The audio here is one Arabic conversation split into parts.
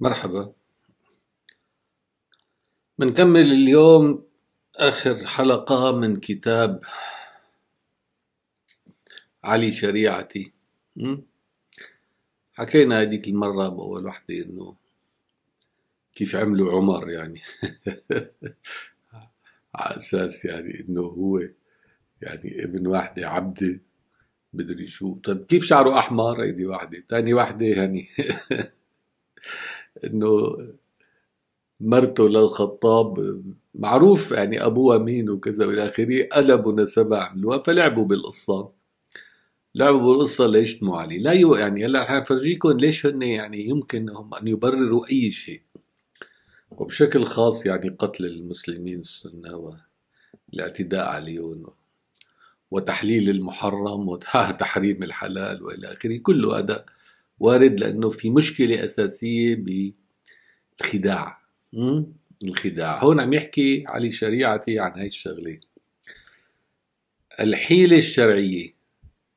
مرحبا بنكمل اليوم آخر حلقة من كتاب علي شريعتي حكينا هذيك المرة بأول وحدة إنه كيف عملوا عمر يعني على أساس يعني إنه هو يعني ابن واحدة عبدة بدري شو طيب كيف شعره أحمر هيدي واحدة ثاني واحدة يعني انه مرته للخطاب معروف يعني ابوها مين وكذا والى اخره قلبوا نسبة عملوها فلعبوا بالقصه لعبوا بالقصه ليشتموا عليه لا يو يعني هلا حنفرجيكم ليش هن يعني هم ان يبرروا اي شيء وبشكل خاص يعني قتل المسلمين السنه والاعتداء عليهم وتحليل المحرم وتحريم الحلال والى اخره كله هذا وارد لانه في مشكله اساسيه بالخداع الخداع هون عم يحكي علي شريعتي عن هاي الشغله الحيله الشرعيه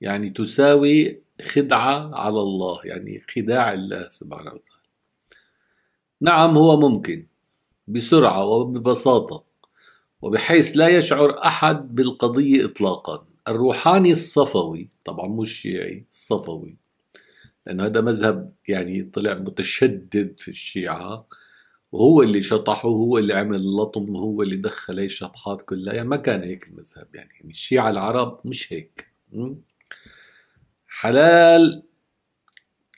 يعني تساوي خدعه على الله يعني خداع الله سبحانه وتعالى نعم هو ممكن بسرعه وببساطه وبحيث لا يشعر احد بالقضيه اطلاقا الروحاني الصفوي طبعا مش شيعي الصفوي لأنه هذا مذهب يعني طلع متشدد في الشيعة وهو اللي شطحه هو اللي عمل لطم هو اللي دخل هي الشطحات كلها يعني ما كان هيك المذهب يعني, يعني الشيعة العرب مش هيك حلال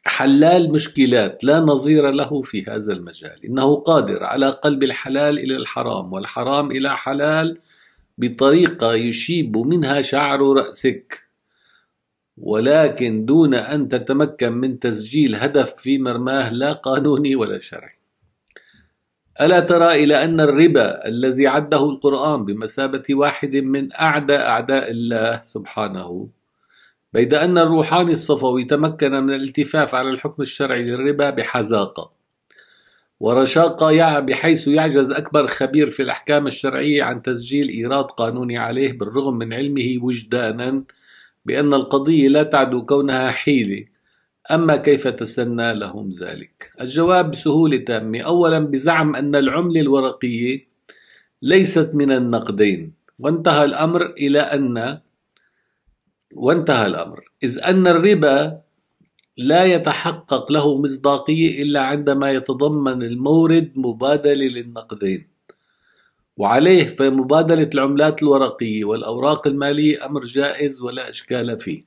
حلال مشكلات لا نظير له في هذا المجال إنه قادر على قلب الحلال إلى الحرام والحرام إلى حلال بطريقة يشيب منها شعر رأسك ولكن دون أن تتمكن من تسجيل هدف في مرماه لا قانوني ولا شرعي ألا ترى إلى أن الربا الذي عده القرآن بمثابة واحد من أعدى أعداء الله سبحانه بيد أن الروحاني الصفوي تمكن من الالتفاف على الحكم الشرعي للربا بحذاقة ورشاقة بحيث يعجز أكبر خبير في الأحكام الشرعية عن تسجيل إيراد قانوني عليه بالرغم من علمه وجدانا بأن القضية لا تعدو كونها حيلة أما كيف تسنى لهم ذلك الجواب بسهولة تامة أولا بزعم أن العملة الورقية ليست من النقدين وانتهى الأمر إلى أن وانتهى الأمر إذ أن الربا لا يتحقق له مصداقية إلا عندما يتضمن المورد مبادلة للنقدين وعليه فمبادلة العملات الورقية والأوراق المالية أمر جائز ولا إشكال فيه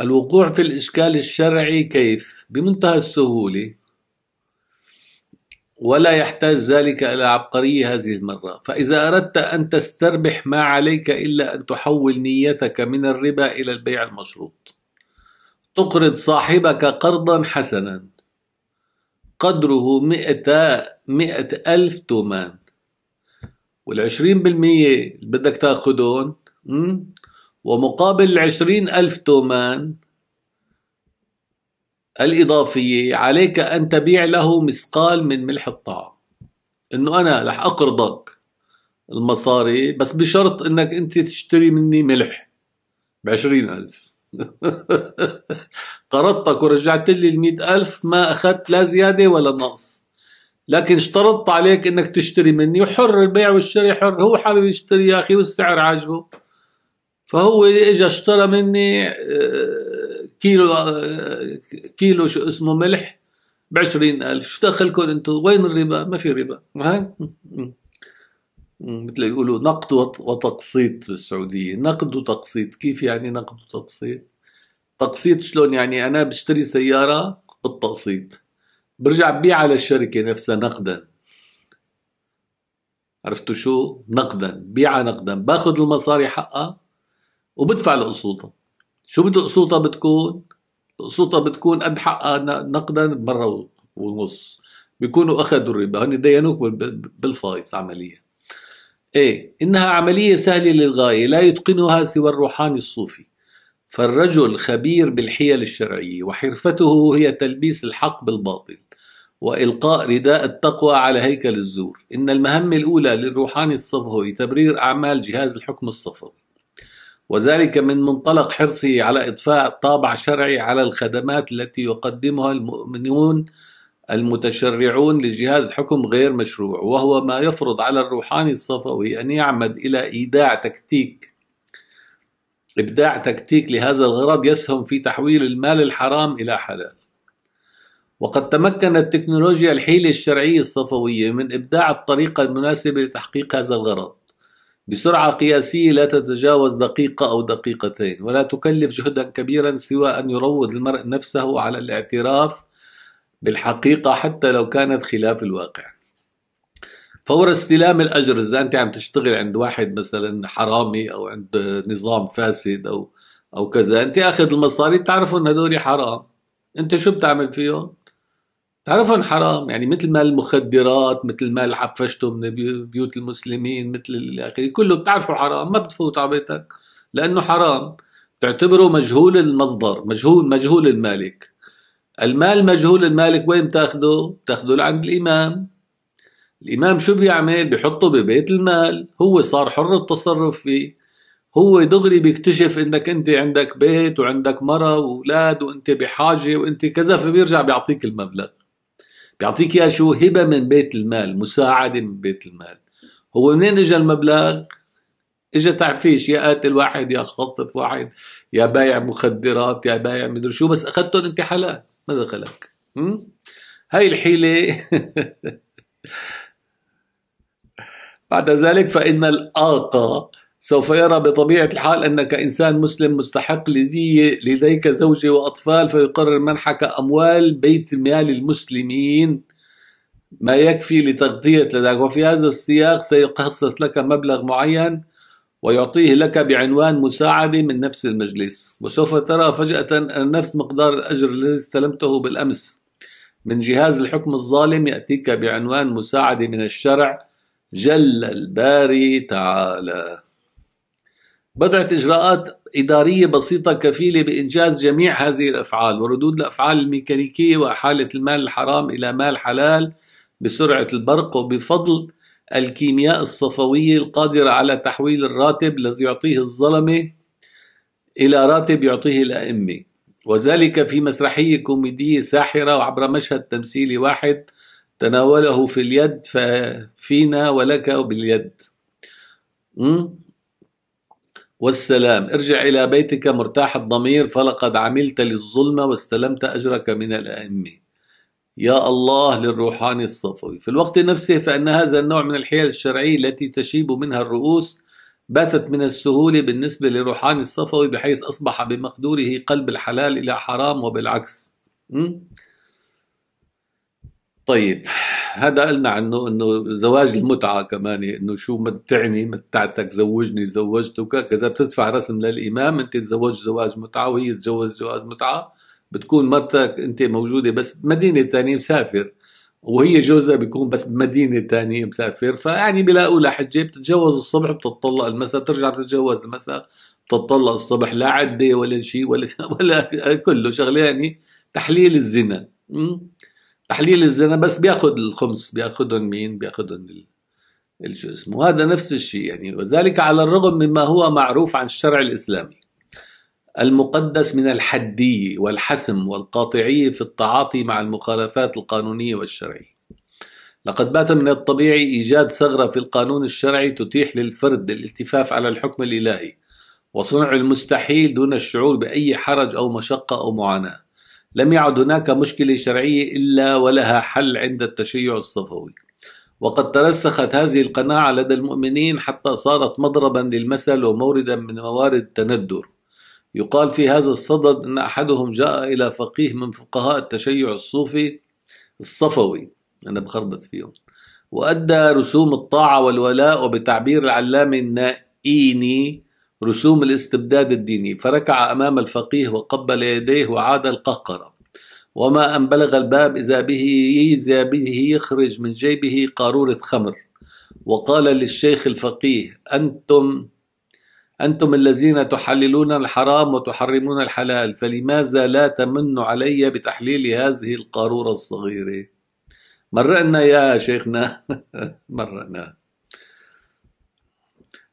الوقوع في الإشكال الشرعي كيف؟ بمنتهى السهولة ولا يحتاج ذلك إلى عبقرية هذه المرة فإذا أردت أن تستربح ما عليك إلا أن تحول نيتك من الربا إلى البيع المشروط تقرض صاحبك قرضا حسنا قدره مئة, مئة ألف تومان وال20% اللي بدك تاخذهم ومقابل ال ألف تومان الإضافية عليك أن تبيع له مثقال من ملح الطعام إنه أنا رح أقرضك المصاري بس بشرط إنك أنت تشتري مني ملح ب ألف قرضتك ورجعت لي ال ألف ما أخذت لا زيادة ولا نقص لكن اشترطت عليك انك تشتري مني وحر البيع والشراء حر هو حابب يشتري يا اخي والسعر عاجبه فهو اجى اشترى مني آه، كيلو آه، كيلو شو اسمه ملح ب 20000 شو دخلكم انتم وين الربا ما في ربا مثل يقولوا نقد وتقسيط بالسعوديه نقد وتقسيط كيف يعني نقد وتقسيط تقسيط شلون يعني انا بشتري سياره بالتقسيط برجع ببيع على الشركة نفسها نقدا عرفتوا شو نقدا بيعها نقدا باخذ المصاري حقها وبدفع القسوطة شو بده قسوطة بتكون القسوطة بتكون قد حقها نقدا مرة ونص بيكونوا أخذوا الربا هن دينوك بالفايز عمليا إيه إنها عملية سهلة للغاية لا يتقنها سوى الروحاني الصوفي فالرجل خبير بالحيل الشرعية وحرفته هي تلبيس الحق بالباطل وإلقاء رداء التقوى على هيكل الزور إن المهمة الأولى للروحاني الصفوي تبرير أعمال جهاز الحكم الصفوي وذلك من منطلق حرصه على إضفاء طابع شرعي على الخدمات التي يقدمها المؤمنون المتشرعون لجهاز حكم غير مشروع وهو ما يفرض على الروحاني الصفوي أن يعمد إلى إيداع تكتيك إبداع تكتيك لهذا الغرض يسهم في تحويل المال الحرام إلى حلال وقد تمكنت تكنولوجيا الحيلة الشرعية الصفوية من إبداع الطريقة المناسبة لتحقيق هذا الغرض بسرعة قياسية لا تتجاوز دقيقة أو دقيقتين ولا تكلف جهدا كبيرا سوى أن يروض المرء نفسه على الاعتراف بالحقيقة حتى لو كانت خلاف الواقع فور استلام الأجر إذا أنت عم تشتغل عند واحد مثلا حرامي أو عند نظام فاسد أو أو كذا أنت أخذ المصاري تعرفوا أن هدول حرام أنت شو بتعمل فيهم تعرفهم حرام يعني مثل ما المخدرات مثل ما حفشته من بيوت المسلمين مثل الى اخره كله بتعرفه حرام ما بتفوت على بيتك لانه حرام تعتبره مجهول المصدر مجهول مجهول المالك المال مجهول المالك وين تاخده تاخده لعند الامام الامام شو بيعمل بيحطه ببيت المال هو صار حر التصرف فيه هو دغري بيكتشف انك انت عندك بيت وعندك مرة واولاد وانت بحاجه وانت كذا فبيرجع بيعطيك المبلغ بيعطيك اياه شو هبه من بيت المال مساعده من بيت المال هو منين اجى المبلغ اجى تعفيش يا قاتل واحد يا خطف واحد يا بايع مخدرات يا بايع مدري شو بس اخذتهم انت حلال ما دخلك هاي الحيله بعد ذلك فان الاقى سوف يرى بطبيعة الحال أنك إنسان مسلم مستحق لدي لديك زوجة وأطفال فيقرر منحك أموال بيت مال المسلمين ما يكفي لتغطية لديك وفي هذا السياق سيخصص لك مبلغ معين ويعطيه لك بعنوان مساعدة من نفس المجلس وسوف ترى فجأة أن نفس مقدار الأجر الذي استلمته بالأمس من جهاز الحكم الظالم يأتيك بعنوان مساعدة من الشرع جل الباري تعالى بضعة إجراءات إدارية بسيطة كفيلة بإنجاز جميع هذه الأفعال وردود الأفعال الميكانيكية وأحالة المال الحرام إلى مال حلال بسرعة البرق وبفضل الكيمياء الصفوية القادرة على تحويل الراتب الذي يعطيه الظلمة إلى راتب يعطيه الأئمة وذلك في مسرحية كوميدية ساحرة وعبر مشهد تمثيلي واحد تناوله في اليد فينا ولك باليد م? والسلام ارجع إلى بيتك مرتاح الضمير فلقد عملت للظلم واستلمت أجرك من الأئمة يا الله للروحاني الصفوي في الوقت نفسه فإن هذا النوع من الحيل الشرعية التي تشيب منها الرؤوس باتت من السهولة بالنسبة للروحان الصفوي بحيث أصبح بمقدوره قلب الحلال إلى حرام وبالعكس م? طيب هذا قلنا عنه انه زواج المتعه كمان انه شو متعني متعتك زوجني زوجتك كذا بتدفع رسم للامام انت تزوج زواج متعه وهي تزوج زواج متعه بتكون مرتك انت موجوده بس مدينه ثانيه مسافر وهي جوزها بيكون بس بمدينه ثانيه مسافر فيعني بلاقوا لها حجه بتتجوز الصبح بتطلق المساء بترجع بتتجوز المساء بتطلق الصبح لا عده ولا شيء ولا ولا كله شغله يعني تحليل الزنا تحليل الزنا بس بياخذ الخمس بياخذهم مين بياخذهم الشو اسمه وهذا نفس الشيء يعني وذلك على الرغم مما هو معروف عن الشرع الاسلامي المقدس من الحدية والحسم والقاطعية في التعاطي مع المخالفات القانونية والشرعية لقد بات من الطبيعي إيجاد ثغرة في القانون الشرعي تتيح للفرد الالتفاف على الحكم الإلهي وصنع المستحيل دون الشعور بأي حرج أو مشقة أو معاناة لم يعد هناك مشكلة شرعية إلا ولها حل عند التشيع الصفوي وقد ترسخت هذه القناعة لدى المؤمنين حتى صارت مضربا للمثل وموردا من موارد التندر يقال في هذا الصدد أن أحدهم جاء إلى فقيه من فقهاء التشيع الصوفي الصفوي أنا بخربط فيهم وأدى رسوم الطاعة والولاء وبتعبير العلامة النائيني رسوم الاستبداد الديني فركع أمام الفقيه وقبل يديه وعاد القهقرة وما أن بلغ الباب إذا به إذا به يخرج من جيبه قارورة خمر وقال للشيخ الفقيه أنتم أنتم الذين تحللون الحرام وتحرمون الحلال فلماذا لا تمن علي بتحليل هذه القارورة الصغيرة مرنا يا شيخنا مرنا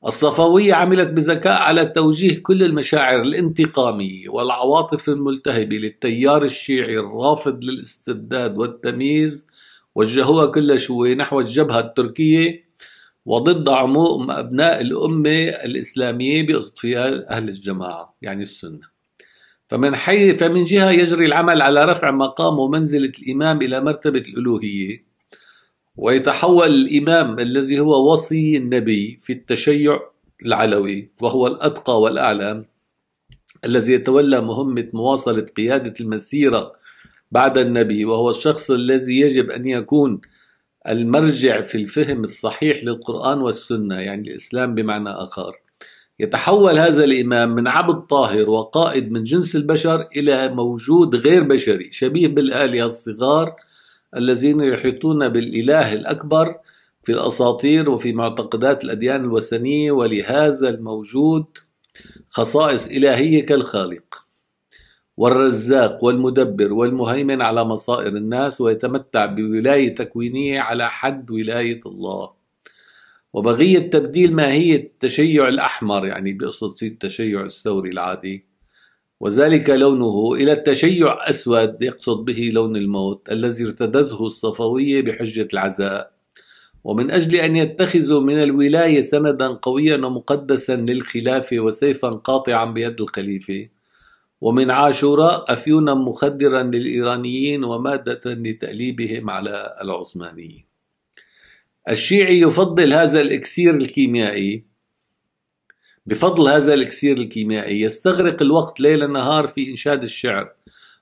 الصفوية عملت بذكاء على توجيه كل المشاعر الانتقامية والعواطف الملتهبة للتيار الشيعي الرافض للاستبداد والتمييز وجهوها كل شوي نحو الجبهة التركية وضد عموم أبناء الأمة الإسلامية باصطفال أهل الجماعة يعني السنة فمن حي فمن جهة يجري العمل على رفع مقام ومنزلة الإمام إلى مرتبة الألوهية ويتحول الإمام الذي هو وصي النبي في التشيع العلوي وهو الأتقى والأعلم الذي يتولى مهمة مواصلة قيادة المسيرة بعد النبي وهو الشخص الذي يجب أن يكون المرجع في الفهم الصحيح للقرآن والسنة يعني الإسلام بمعنى آخر يتحول هذا الإمام من عبد طاهر وقائد من جنس البشر إلى موجود غير بشري شبيه بالآلهة الصغار الذين يحيطون بالإله الأكبر في الأساطير وفي معتقدات الأديان الوثنية ولهذا الموجود خصائص إلهية كالخالق والرزاق والمدبر والمهيمن على مصائر الناس ويتمتع بولاية تكوينية على حد ولاية الله وبغية تبديل ماهية التشيع الأحمر يعني بقصد في التشيع الثوري العادي وذلك لونه إلى التشيع أسود يقصد به لون الموت الذي ارتدته الصفوية بحجة العزاء ومن أجل أن يتخذوا من الولاية سندا قويا ومقدسا للخلافة وسيفا قاطعا بيد الخليفة ومن عاشوراء أفيونا مخدرا للإيرانيين ومادة لتأليبهم على العثمانيين الشيعي يفضل هذا الإكسير الكيميائي بفضل هذا الإكسير الكيميائي يستغرق الوقت ليل نهار في إنشاد الشعر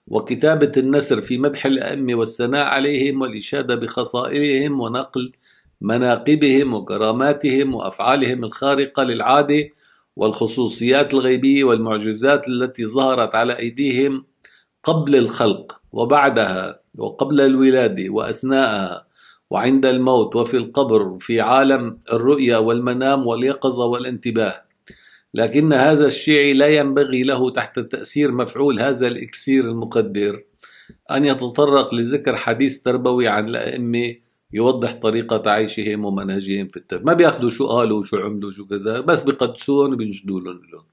وكتابة النسر في مدح الأئمة والثناء عليهم والإشادة بخصائلهم ونقل مناقبهم وكراماتهم وأفعالهم الخارقة للعادة والخصوصيات الغيبية والمعجزات التي ظهرت على أيديهم قبل الخلق وبعدها وقبل الولادة وأثناءها وعند الموت وفي القبر في عالم الرؤيا والمنام واليقظة والانتباه لكن هذا الشيعي لا ينبغي له تحت تأثير مفعول هذا الإكسير المقدر أن يتطرق لذكر حديث تربوي عن الأئمة يوضح طريقة عيشهم ومنهجهم في التربية ما بياخذوا شو قالوا وشو عملوا وشو كذا بس بقدسوهم وبينشدوا لهم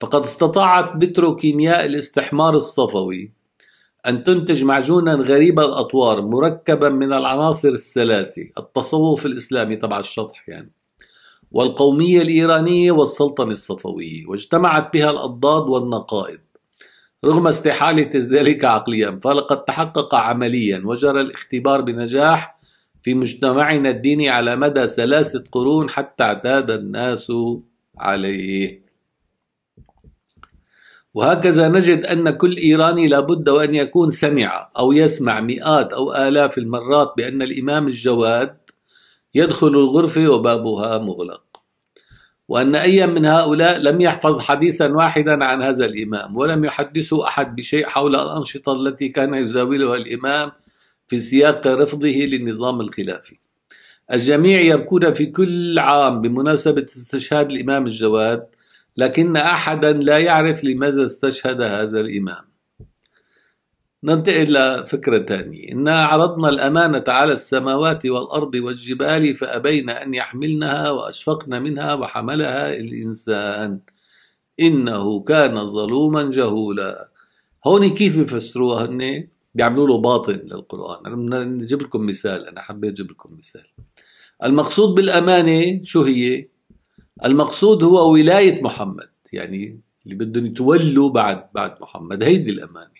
فقد استطاعت بتروكيمياء الاستحمار الصفوي أن تنتج معجونا غريب الأطوار مركبا من العناصر الثلاثة التصوف الإسلامي تبع الشطح يعني والقومية الإيرانية والسلطنة الصفوية واجتمعت بها الأضداد والنقائض رغم استحالة ذلك عقليا فلقد تحقق عمليا وجرى الاختبار بنجاح في مجتمعنا الديني على مدى ثلاثة قرون حتى اعتاد الناس عليه وهكذا نجد أن كل إيراني لابد وأن يكون سمع أو يسمع مئات أو آلاف المرات بأن الإمام الجواد يدخل الغرفة وبابها مغلق وأن أي من هؤلاء لم يحفظ حديثا واحدا عن هذا الإمام ولم يحدثه أحد بشيء حول الأنشطة التي كان يزاولها الإمام في سياق رفضه للنظام الخلافي الجميع يبكون في كل عام بمناسبة استشهاد الإمام الجواد لكن أحدا لا يعرف لماذا استشهد هذا الإمام ننتقل لفكرة ثانية إنا عرضنا الأمانة على السماوات والأرض والجبال فأبين أن يحملنها وأشفقن منها وحملها الإنسان إنه كان ظلوما جهولا هون كيف بيفسروها هن بيعملوا له باطل للقرآن أنا نجيب لكم مثال أنا حبيت أجيب لكم مثال المقصود بالأمانة شو هي المقصود هو ولاية محمد يعني اللي بدهم يتولوا بعد بعد محمد هيدي الأمانة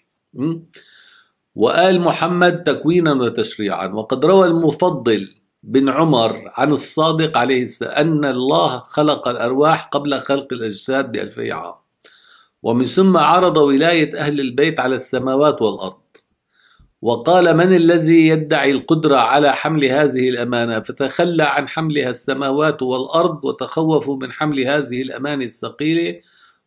وقال محمد تكوينا وتشريعا وقد روى المفضل بن عمر عن الصادق عليه السلام أن الله خلق الأرواح قبل خلق الأجساد بألفي عام ومن ثم عرض ولاية أهل البيت على السماوات والأرض وقال من الذي يدعي القدرة على حمل هذه الأمانة فتخلى عن حملها السماوات والأرض وتخوفوا من حمل هذه الأمانة الثقيلة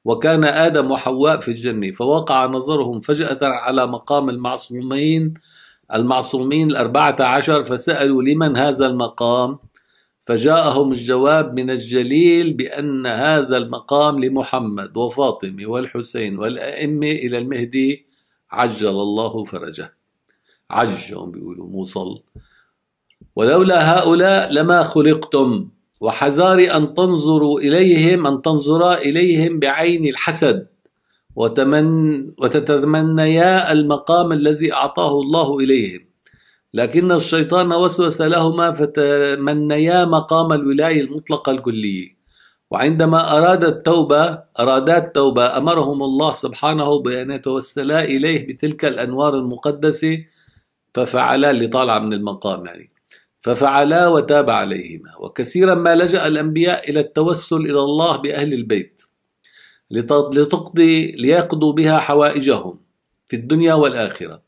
وكان آدم وحواء في الجنة فوقع نظرهم فجأة على مقام المعصومين المعصومين الأربعة عشر فسألوا لمن هذا المقام فجاءهم الجواب من الجليل بأن هذا المقام لمحمد وفاطمة والحسين والأئمة إلى المهدي عجل الله فرجه عجهم بيقولوا موصل ولولا هؤلاء لما خلقتم وحذاري أن تنظروا إليهم أن تنظرا إليهم بعين الحسد وتمن وتتمنيا المقام الذي أعطاه الله إليهم لكن الشيطان وسوس لهما فتمنيا مقام الولاية المطلقة الكلية وعندما أراد التوبة أرادا التوبة أمرهم الله سبحانه بأن يتوسلا إليه بتلك الأنوار المقدسة ففعلا اللي من المقام يعني ففعلا وتاب عليهما وكثيرا ما لجأ الأنبياء إلى التوسل إلى الله بأهل البيت لتقضي ليقضوا بها حوائجهم في الدنيا والآخرة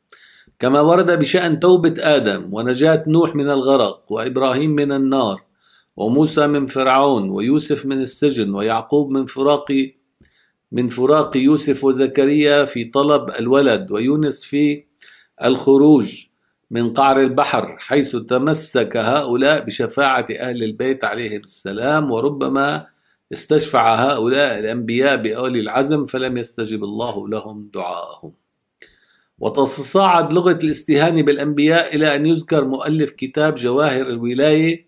كما ورد بشأن توبة آدم ونجاة نوح من الغرق وإبراهيم من النار وموسى من فرعون ويوسف من السجن ويعقوب من فراق من فراق يوسف وزكريا في طلب الولد ويونس في الخروج من قعر البحر حيث تمسك هؤلاء بشفاعة أهل البيت عليهم السلام وربما استشفع هؤلاء الأنبياء بأولي العزم فلم يستجب الله لهم دعاءهم وتتصاعد لغة الاستهانة بالأنبياء إلى أن يذكر مؤلف كتاب جواهر الولاية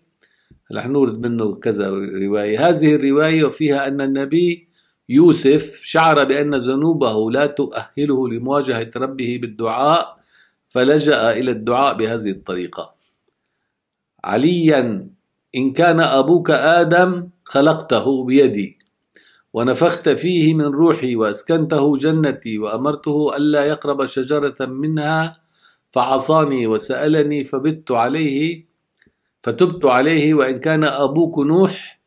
رح نورد منه كذا رواية هذه الرواية وفيها أن النبي يوسف شعر بأن ذنوبه لا تؤهله لمواجهة ربه بالدعاء فلجأ إلى الدعاء بهذه الطريقة عليا إن كان أبوك آدم خلقته بيدي ونفخت فيه من روحي وأسكنته جنتي وأمرته ألا يقرب شجرة منها فعصاني وسألني فبت عليه فتبت عليه وإن كان أبوك نوح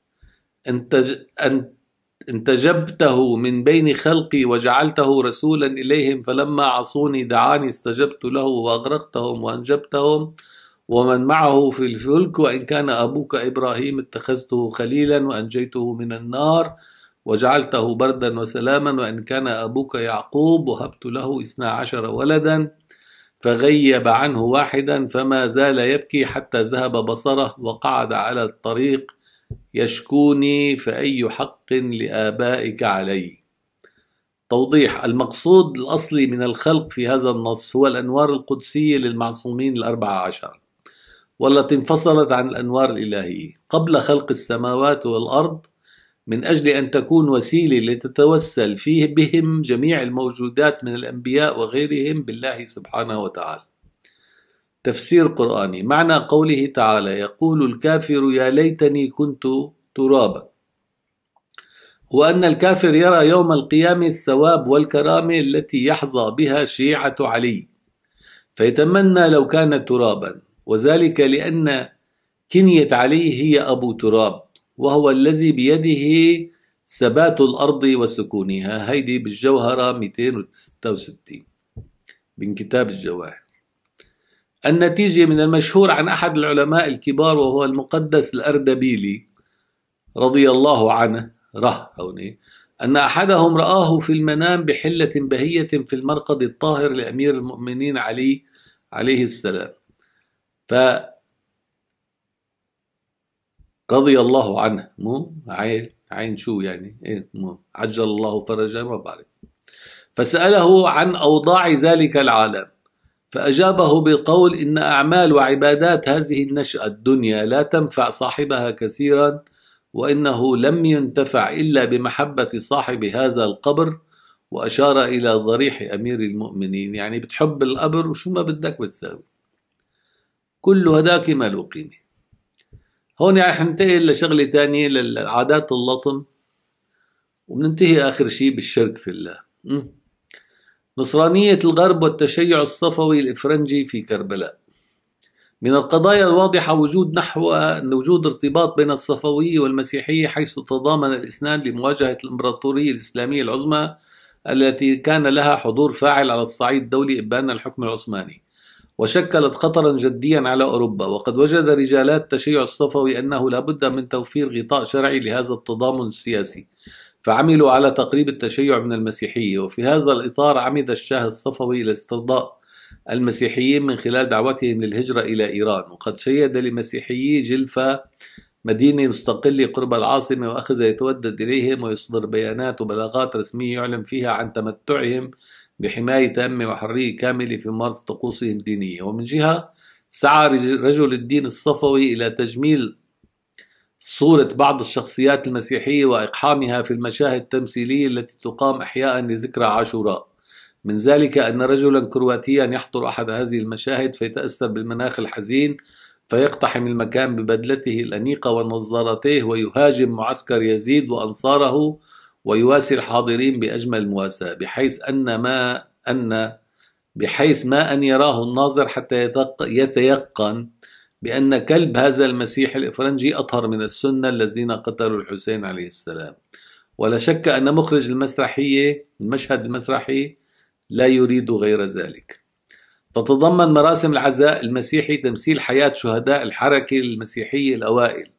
أنت أن انتجبته من بين خلقي وجعلته رسولا إليهم فلما عصوني دعاني استجبت له وأغرقتهم وأنجبتهم ومن معه في الفلك وإن كان أبوك إبراهيم اتخذته خليلا وأنجيته من النار وجعلته بردا وسلاما وإن كان أبوك يعقوب وهبت له اثنا عشر ولدا فغيب عنه واحدا فما زال يبكي حتى ذهب بصره وقعد على الطريق يشكوني فأي حق لآبائك علي توضيح المقصود الأصلي من الخلق في هذا النص هو الأنوار القدسية للمعصومين الأربعة عشر والتي انفصلت عن الأنوار الإلهية قبل خلق السماوات والأرض من أجل أن تكون وسيلة لتتوسل فيه بهم جميع الموجودات من الأنبياء وغيرهم بالله سبحانه وتعالى تفسير قرآني معنى قوله تعالى يقول الكافر يا ليتني كنت ترابا وأن الكافر يرى يوم القيامة الثواب والكرامة التي يحظى بها شيعة علي فيتمنى لو كان ترابا وذلك لأن كنية علي هي أبو تراب وهو الذي بيده ثبات الأرض وسكونها هيدي بالجوهرة 266 من كتاب الجواهر النتيجة من المشهور عن أحد العلماء الكبار وهو المقدس الأردبيلي رضي الله عنه ره هوني أن أحدهم رآه في المنام بحلة بهية في المرقد الطاهر لأمير المؤمنين علي عليه السلام ف رضي الله عنه مو عين عين شو يعني ايه مو عجل الله فرجه ما بعرف فسأله عن أوضاع ذلك العالم فأجابه بالقول إن أعمال وعبادات هذه النشأة الدنيا لا تنفع صاحبها كثيرا وإنه لم ينتفع إلا بمحبة صاحب هذا القبر وأشار إلى ضريح أمير المؤمنين يعني بتحب القبر وشو ما بدك بتساوي كل هداك ما له قيمة هون رح ننتقل لشغلة تانية للعادات اللطم وبننتهي آخر شيء بالشرك في الله نصرانية الغرب والتشيع الصفوي الإفرنجي في كربلاء من القضايا الواضحة وجود نحو أن وجود ارتباط بين الصفوية والمسيحية حيث تضامن الإسنان لمواجهة الإمبراطورية الإسلامية العظمى التي كان لها حضور فاعل على الصعيد الدولي إبان الحكم العثماني وشكلت خطرا جديا على أوروبا وقد وجد رجالات التشيع الصفوي أنه لابد من توفير غطاء شرعي لهذا التضامن السياسي فعملوا على تقريب التشيع من المسيحية وفي هذا الإطار عمد الشاه الصفوي إلى استرضاء المسيحيين من خلال دعوتهم للهجرة إلى إيران وقد شيد لمسيحيي جلفة مدينة مستقلة قرب العاصمة وأخذ يتودد إليهم ويصدر بيانات وبلاغات رسمية يعلن فيها عن تمتعهم بحماية تامة وحرية كاملة في ممارسة طقوسهم الدينية ومن جهة سعى رجل الدين الصفوي إلى تجميل صورة بعض الشخصيات المسيحية وإقحامها في المشاهد التمثيلية التي تقام أحياء لذكرى عاشوراء من ذلك أن رجلا كرواتيا يحضر أحد هذه المشاهد فيتأثر بالمناخ الحزين فيقتحم المكان ببدلته الأنيقة ونظارتيه ويهاجم معسكر يزيد وأنصاره ويواسي الحاضرين بأجمل مواساة بحيث أن ما أن بحيث ما أن يراه الناظر حتى يتيقن بأن كلب هذا المسيح الإفرنجي أطهر من السنة الذين قتلوا الحسين عليه السلام ولا شك أن مخرج المسرحية المشهد المسرحي لا يريد غير ذلك تتضمن مراسم العزاء المسيحي تمثيل حياة شهداء الحركة المسيحية الأوائل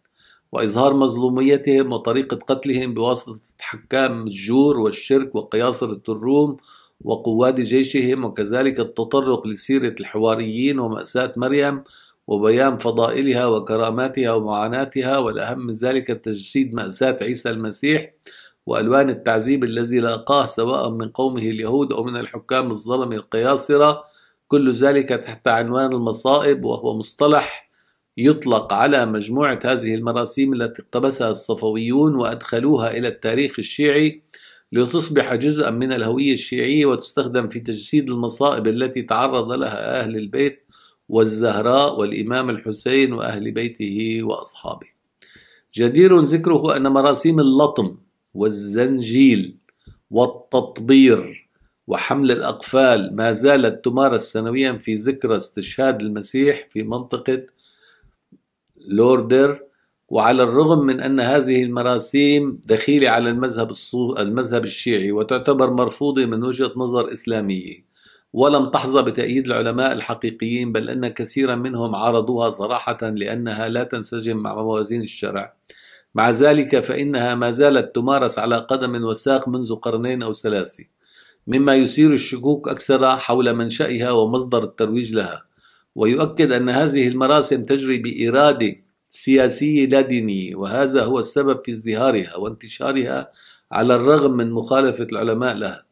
وإظهار مظلوميتهم وطريقة قتلهم بواسطة حكام الجور والشرك وقياصرة الروم وقواد جيشهم وكذلك التطرق لسيرة الحواريين ومأساة مريم وبيان فضائلها وكراماتها ومعاناتها والأهم من ذلك تجسيد مأساة عيسى المسيح وألوان التعذيب الذي لاقاه سواء من قومه اليهود أو من الحكام الظلم القياصرة كل ذلك تحت عنوان المصائب وهو مصطلح يطلق على مجموعة هذه المراسيم التي اقتبسها الصفويون وأدخلوها إلى التاريخ الشيعي لتصبح جزءا من الهوية الشيعية وتستخدم في تجسيد المصائب التي تعرض لها أهل البيت والزهراء والإمام الحسين وأهل بيته وأصحابه جدير ذكره أن مراسيم اللطم والزنجيل والتطبير وحمل الأقفال ما زالت تمارس سنويا في ذكرى استشهاد المسيح في منطقة لوردر وعلى الرغم من أن هذه المراسيم دخيلة على المذهب المذهب الشيعي وتعتبر مرفوضة من وجهة نظر إسلامية ولم تحظى بتأييد العلماء الحقيقيين بل أن كثيرا منهم عارضوها صراحة لأنها لا تنسجم مع موازين الشرع مع ذلك فإنها ما زالت تمارس على قدم وساق منذ قرنين أو ثلاثة مما يثير الشكوك أكثر حول منشأها ومصدر الترويج لها ويؤكد أن هذه المراسم تجري بإرادة سياسية لا دينية وهذا هو السبب في ازدهارها وانتشارها على الرغم من مخالفة العلماء لها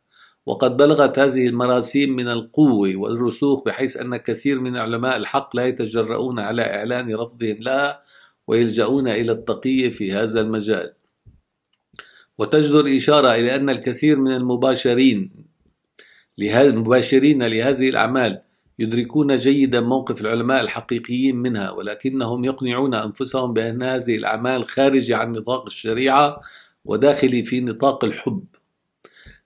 وقد بلغت هذه المراسيم من القوة والرسوخ بحيث أن كثير من علماء الحق لا يتجرؤون على إعلان رفضهم لها ويلجؤون إلى التقية في هذا المجال وتجدر إشارة إلى أن الكثير من المباشرين المباشرين لهذه الأعمال يدركون جيدا موقف العلماء الحقيقيين منها ولكنهم يقنعون أنفسهم بأن هذه الأعمال خارجة عن نطاق الشريعة وداخل في نطاق الحب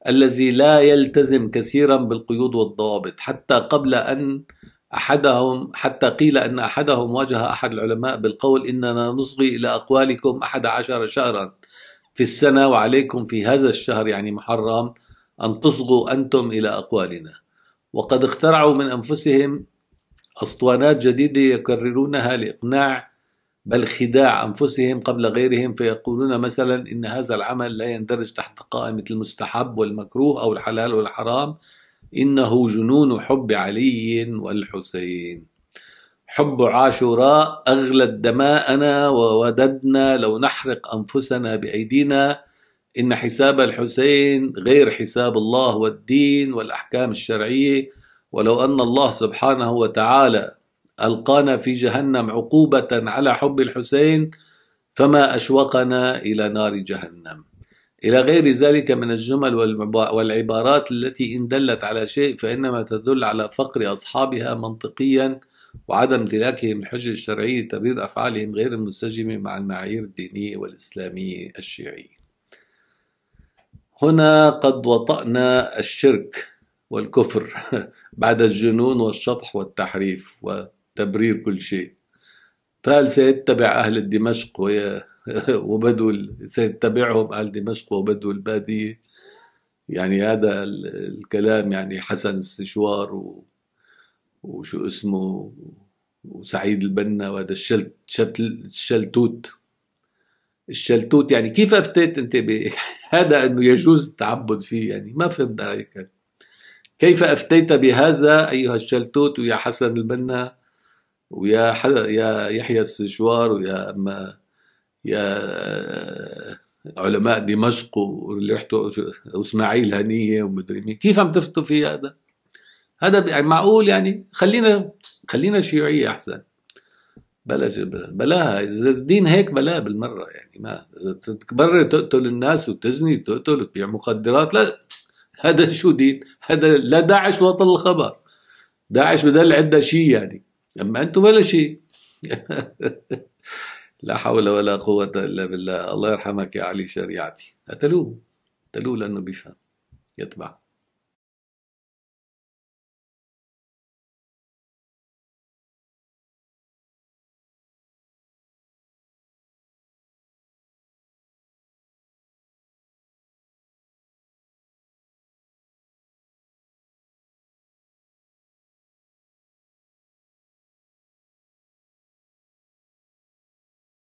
الذي لا يلتزم كثيرا بالقيود والضوابط حتى قبل أن أحدهم حتى قيل أن أحدهم واجه أحد العلماء بالقول إننا نصغي إلى أقوالكم أحد عشر شهرا في السنة وعليكم في هذا الشهر يعني محرم أن تصغوا أنتم إلى أقوالنا وقد اخترعوا من أنفسهم أسطوانات جديدة يكررونها لإقناع بل خداع أنفسهم قبل غيرهم فيقولون مثلا إن هذا العمل لا يندرج تحت قائمة المستحب والمكروه أو الحلال والحرام إنه جنون حب علي والحسين حب عاشوراء أغلت دماءنا ووددنا لو نحرق أنفسنا بأيدينا إن حساب الحسين غير حساب الله والدين والأحكام الشرعية ولو أن الله سبحانه وتعالى القانا في جهنم عقوبه على حب الحسين فما اشوقنا الى نار جهنم الى غير ذلك من الجمل والعبارات التي ان دلت على شيء فانما تدل على فقر اصحابها منطقيا وعدم امتلاكهم الحجه الشرعيه لتبرير افعالهم غير المنسجمه مع المعايير الدينيه والاسلاميه الشيعيه هنا قد وطأنا الشرك والكفر بعد الجنون والشطح والتحريف و تبرير كل شيء قال سيتبع أهل دمشق وبدو سيتبعهم أهل دمشق وبدو البادية يعني هذا الكلام يعني حسن السشوار و وشو اسمه وسعيد البنا وهذا الشلت شتل الشلتوت الشلتوت يعني كيف افتيت انت بهذا انه يجوز التعبد فيه يعني ما فهمت عليك كيف افتيت بهذا ايها الشلتوت ويا حسن البنا ويا حدا يا يحيى السشوار ويا ما يا علماء دمشق واللي رحتوا واسماعيل هنيه ومدري مين كيف عم تفتوا في هذا؟ هذا يعني معقول يعني خلينا خلينا شيوعيه احسن بلا بلاها اذا الدين هيك بلاها بالمره يعني ما اذا بتكبر تقتل الناس وتزني وتقتل وتبيع مخدرات لا هذا شو دين؟ هذا لا داعش وطن الخبر داعش بدل عندها شيء يعني اما انتم ولا شيء لا حول ولا قوة إلا بالله الله يرحمك يا علي شريعتي قتلوه قتلوه لأنه بيفهم يتبع